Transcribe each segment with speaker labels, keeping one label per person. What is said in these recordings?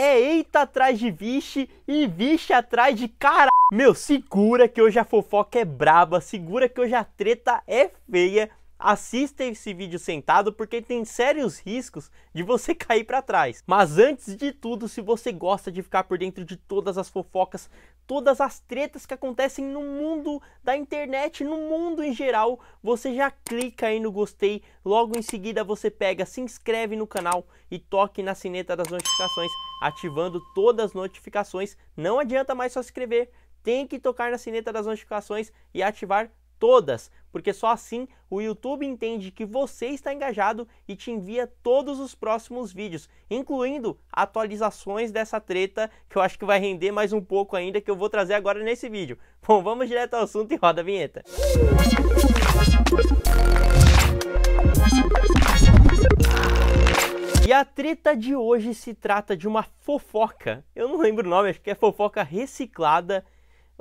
Speaker 1: é eita atrás de vixe e vixe atrás de cara. Meu, segura que hoje a fofoca é braba, segura que hoje a treta é feia, Assista esse vídeo sentado porque tem sérios riscos de você cair para trás. Mas antes de tudo, se você gosta de ficar por dentro de todas as fofocas, todas as tretas que acontecem no mundo da internet, no mundo em geral, você já clica aí no gostei, logo em seguida você pega, se inscreve no canal e toque na sineta das notificações, ativando todas as notificações. Não adianta mais só se inscrever, tem que tocar na sineta das notificações e ativar todas, porque só assim o YouTube entende que você está engajado e te envia todos os próximos vídeos, incluindo atualizações dessa treta que eu acho que vai render mais um pouco ainda que eu vou trazer agora nesse vídeo. Bom, vamos direto ao assunto e roda a vinheta. E a treta de hoje se trata de uma fofoca. Eu não lembro o nome, acho que é fofoca reciclada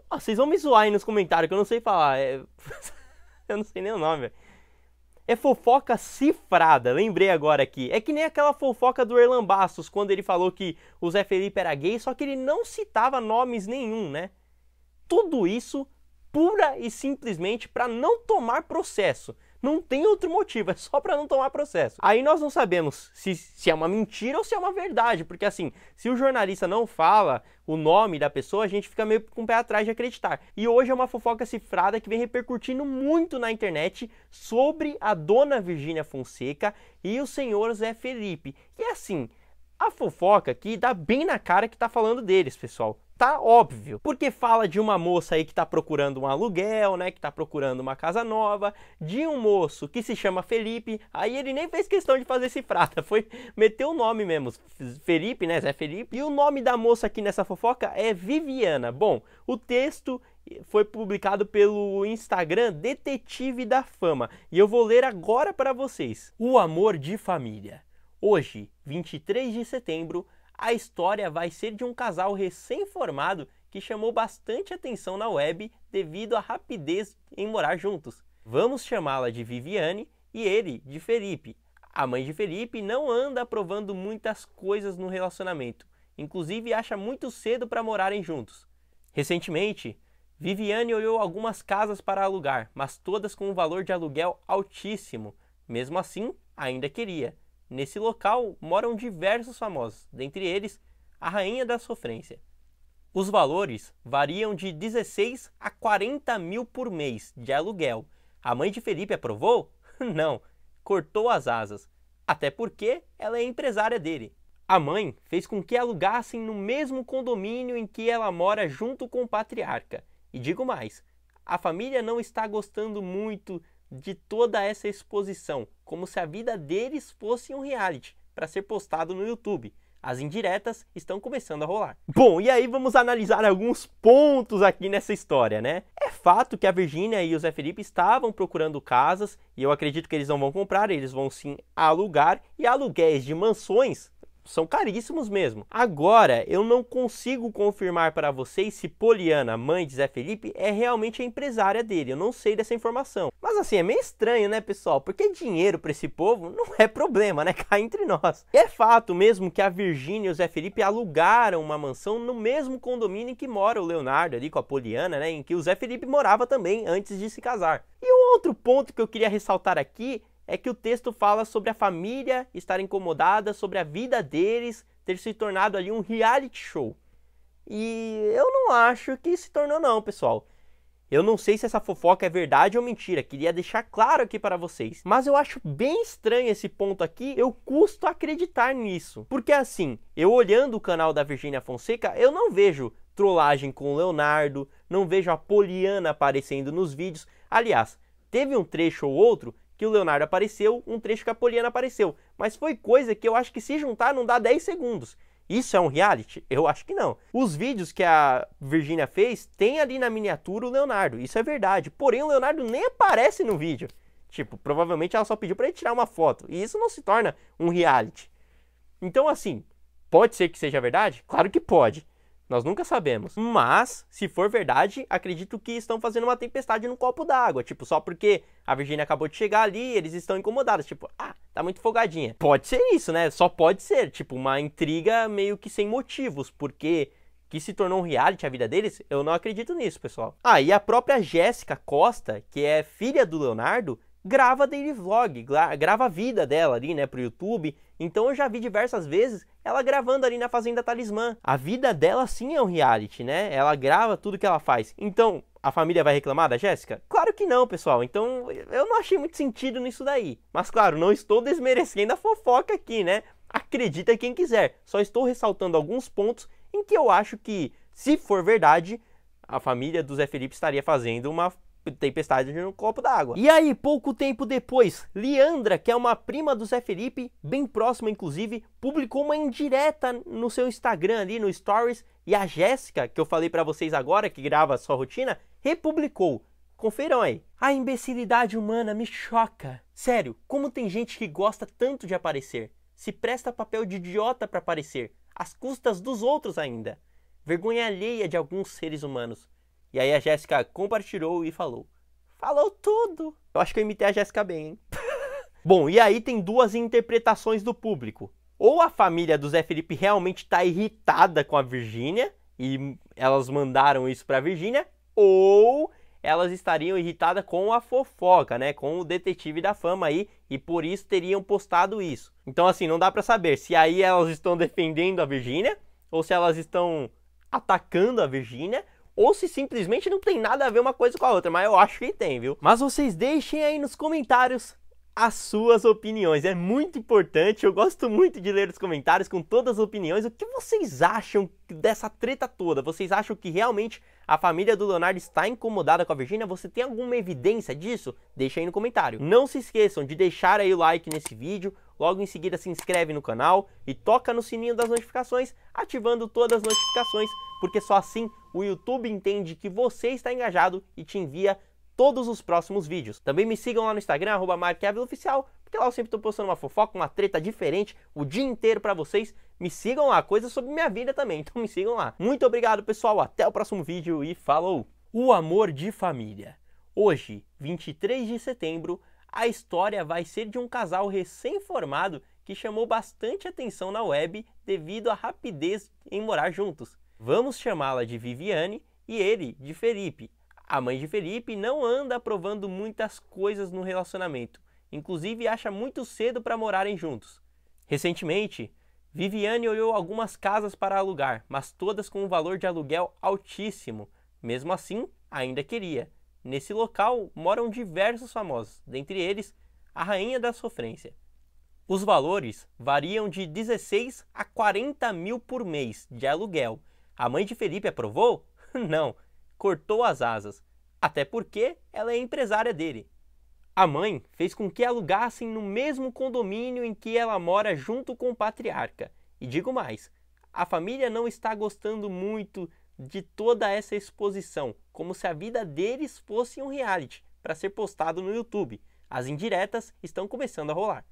Speaker 1: ah, vocês vão me zoar aí nos comentários que eu não sei falar. É... eu não sei nem o nome, velho. É fofoca cifrada, lembrei agora aqui. É que nem aquela fofoca do Erlan Bastos, quando ele falou que o Zé Felipe era gay, só que ele não citava nomes nenhum, né? Tudo isso pura e simplesmente para não tomar processo. Não tem outro motivo, é só para não tomar processo. Aí nós não sabemos se, se é uma mentira ou se é uma verdade, porque assim, se o jornalista não fala o nome da pessoa, a gente fica meio com o pé atrás de acreditar. E hoje é uma fofoca cifrada que vem repercutindo muito na internet sobre a dona Virgínia Fonseca e o senhor Zé Felipe. E assim, a fofoca aqui dá bem na cara que tá falando deles, pessoal tá óbvio. Porque fala de uma moça aí que tá procurando um aluguel, né, que tá procurando uma casa nova, de um moço que se chama Felipe, aí ele nem fez questão de fazer prata, foi meteu o nome mesmo, Felipe, né, Zé Felipe. E o nome da moça aqui nessa fofoca é Viviana. Bom, o texto foi publicado pelo Instagram Detetive da Fama, e eu vou ler agora para vocês. O amor de família. Hoje, 23 de setembro, a história vai ser de um casal recém-formado que chamou bastante atenção na web devido à rapidez em morar juntos. Vamos chamá-la de Viviane e ele de Felipe. A mãe de Felipe não anda aprovando muitas coisas no relacionamento, inclusive acha muito cedo para morarem juntos. Recentemente, Viviane olhou algumas casas para alugar, mas todas com um valor de aluguel altíssimo. Mesmo assim, ainda queria. Nesse local moram diversos famosos, dentre eles a Rainha da Sofrência. Os valores variam de 16 a 40 mil por mês de aluguel. A mãe de Felipe aprovou? Não, cortou as asas, até porque ela é empresária dele. A mãe fez com que alugassem no mesmo condomínio em que ela mora junto com o patriarca. E digo mais, a família não está gostando muito de toda essa exposição, como se a vida deles fosse um reality para ser postado no YouTube. As indiretas estão começando a rolar. Bom, e aí vamos analisar alguns pontos aqui nessa história, né? É fato que a Virgínia e o Zé Felipe estavam procurando casas e eu acredito que eles não vão comprar, eles vão sim alugar e aluguéis de mansões são caríssimos mesmo. Agora, eu não consigo confirmar para vocês se Poliana, mãe de Zé Felipe, é realmente a empresária dele. Eu não sei dessa informação. Mas assim, é meio estranho, né, pessoal? Porque dinheiro para esse povo não é problema, né? Cai entre nós. E é fato mesmo que a Virgínia e o Zé Felipe alugaram uma mansão no mesmo condomínio em que mora o Leonardo ali com a Poliana, né? Em que o Zé Felipe morava também antes de se casar. E o outro ponto que eu queria ressaltar aqui é que o texto fala sobre a família estar incomodada, sobre a vida deles ter se tornado ali um reality show. E eu não acho que se tornou não, pessoal. Eu não sei se essa fofoca é verdade ou mentira, queria deixar claro aqui para vocês. Mas eu acho bem estranho esse ponto aqui, eu custo acreditar nisso. Porque assim, eu olhando o canal da Virgínia Fonseca, eu não vejo trollagem com o Leonardo, não vejo a Poliana aparecendo nos vídeos. Aliás, teve um trecho ou outro que o Leonardo apareceu, um trecho que a Poliana apareceu. Mas foi coisa que eu acho que se juntar não dá 10 segundos. Isso é um reality? Eu acho que não. Os vídeos que a Virginia fez tem ali na miniatura o Leonardo, isso é verdade. Porém, o Leonardo nem aparece no vídeo. Tipo, provavelmente ela só pediu para ele tirar uma foto. E isso não se torna um reality. Então, assim, pode ser que seja verdade? Claro que pode. Nós nunca sabemos. Mas, se for verdade, acredito que estão fazendo uma tempestade num copo d'água. Tipo, só porque a Virgínia acabou de chegar ali, eles estão incomodados. Tipo, ah, tá muito folgadinha. Pode ser isso, né? Só pode ser. Tipo, uma intriga meio que sem motivos, porque que se tornou um reality a vida deles, eu não acredito nisso, pessoal. Ah, e a própria Jéssica Costa, que é filha do Leonardo, grava daily vlog, grava a vida dela ali, né, pro YouTube. Então eu já vi diversas vezes ela gravando ali na Fazenda Talismã. A vida dela sim é um reality, né? Ela grava tudo que ela faz. Então, a família vai reclamar da Jéssica? Claro que não, pessoal. Então, eu não achei muito sentido nisso daí. Mas claro, não estou desmerecendo a fofoca aqui, né? Acredita quem quiser. Só estou ressaltando alguns pontos em que eu acho que, se for verdade, a família do Zé Felipe estaria fazendo uma tempestade no copo d'água. E aí, pouco tempo depois, Leandra, que é uma prima do Zé Felipe, bem próxima inclusive, publicou uma indireta no seu Instagram ali no Stories e a Jéssica, que eu falei para vocês agora, que grava a sua rotina, republicou. Conferam aí. A imbecilidade humana me choca. Sério, como tem gente que gosta tanto de aparecer? Se presta papel de idiota para aparecer, às custas dos outros ainda. Vergonha alheia de alguns seres humanos. E aí a Jéssica compartilhou e falou: Falou tudo! Eu acho que eu imitei a Jéssica bem, hein? Bom, e aí tem duas interpretações do público. Ou a família do Zé Felipe realmente está irritada com a Virgínia e elas mandaram isso para a Virgínia, ou elas estariam irritadas com a fofoca, né? Com o detetive da fama aí, e por isso teriam postado isso. Então, assim, não dá para saber se aí elas estão defendendo a Virgínia, ou se elas estão atacando a Virgínia, ou se simplesmente não tem nada a ver uma coisa com a outra, mas eu acho que tem, viu? Mas vocês deixem aí nos comentários as suas opiniões. É muito importante. Eu gosto muito de ler os comentários com todas as opiniões. O que vocês acham dessa treta toda? Vocês acham que realmente a família do Leonardo está incomodada com a Virgínia? Você tem alguma evidência disso? Deixa aí no comentário. Não se esqueçam de deixar aí o like nesse vídeo, Logo em seguida se inscreve no canal e toca no sininho das notificações, ativando todas as notificações, porque só assim o YouTube entende que você está engajado e te envia todos os próximos vídeos. Também me sigam lá no Instagram, arroba porque lá eu sempre estou postando uma fofoca, uma treta diferente o dia inteiro para vocês. Me sigam lá, coisas sobre minha vida também, então me sigam lá. Muito obrigado, pessoal, até o próximo vídeo e falou! O amor de família. Hoje, 23 de setembro, a história vai ser de um casal recém-formado que chamou bastante atenção na web devido à rapidez em morar juntos. Vamos chamá-la de Viviane e ele de Felipe. A mãe de Felipe não anda aprovando muitas coisas no relacionamento, inclusive acha muito cedo para morarem juntos. Recentemente, Viviane olhou algumas casas para alugar, mas todas com um valor de aluguel altíssimo. Mesmo assim, ainda queria. Nesse local moram diversos famosos, dentre eles a Rainha da Sofrência. Os valores variam de 16 a 40 mil por mês de aluguel. A mãe de Felipe aprovou? Não, cortou as asas, até porque ela é empresária dele. A mãe fez com que alugassem no mesmo condomínio em que ela mora junto com o patriarca. E digo mais, a família não está gostando muito de toda essa exposição, como se a vida deles fosse um reality para ser postado no YouTube. As indiretas estão começando a rolar.